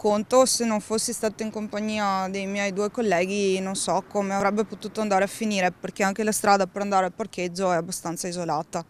conto se non fossi stato in compagnia dei miei due colleghi non so come avrebbe potuto andare a finire perché anche la strada per andare al parcheggio è abbastanza isolata.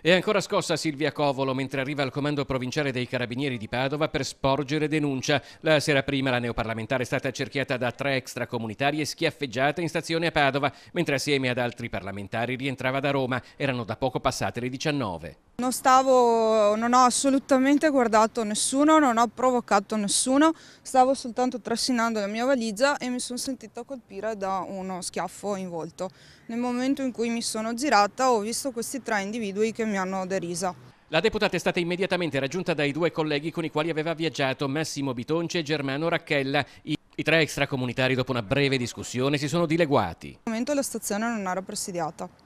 E ancora scossa Silvia Covolo mentre arriva al comando provinciale dei carabinieri di Padova per sporgere denuncia. La sera prima la neoparlamentare è stata cerchiata da tre extracomunitari e schiaffeggiata in stazione a Padova, mentre assieme ad altri parlamentari rientrava da Roma. Erano da poco passate le 19. Non stavo, non ho assolutamente guardato nessuno, non ho provocato nessuno, stavo soltanto trascinando la mia valigia e mi sono sentita colpire da uno schiaffo in volto. Nel momento in cui mi sono girata ho visto questi tre individui che mi hanno derisa. La deputata è stata immediatamente raggiunta dai due colleghi con i quali aveva viaggiato, Massimo Bitonce e Germano Racchella. I, I tre extracomunitari, dopo una breve discussione, si sono dileguati. Nel momento la stazione non era presidiata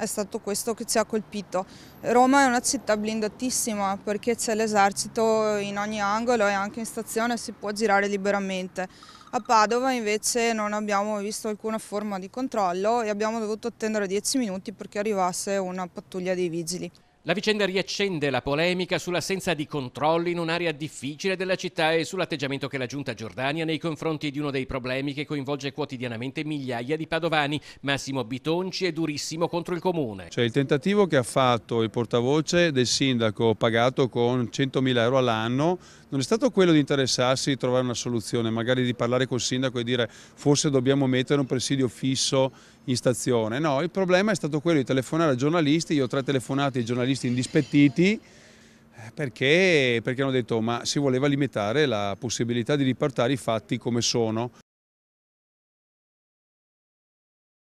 è stato questo che ci ha colpito. Roma è una città blindatissima perché c'è l'esercito in ogni angolo e anche in stazione si può girare liberamente. A Padova invece non abbiamo visto alcuna forma di controllo e abbiamo dovuto attendere 10 minuti perché arrivasse una pattuglia dei vigili. La vicenda riaccende la polemica sull'assenza di controlli in un'area difficile della città e sull'atteggiamento che la giunta Giordania nei confronti di uno dei problemi che coinvolge quotidianamente migliaia di padovani. Massimo Bitonci è durissimo contro il comune. Cioè il tentativo che ha fatto il portavoce del sindaco pagato con 100.000 euro all'anno non è stato quello di interessarsi di trovare una soluzione, magari di parlare col sindaco e dire forse dobbiamo mettere un presidio fisso in stazione. No, il problema è stato quello di telefonare a giornalisti, io ho tre telefonate ai giornalisti giornalisti indispettiti perché, perché hanno detto ma si voleva limitare la possibilità di riportare i fatti come sono.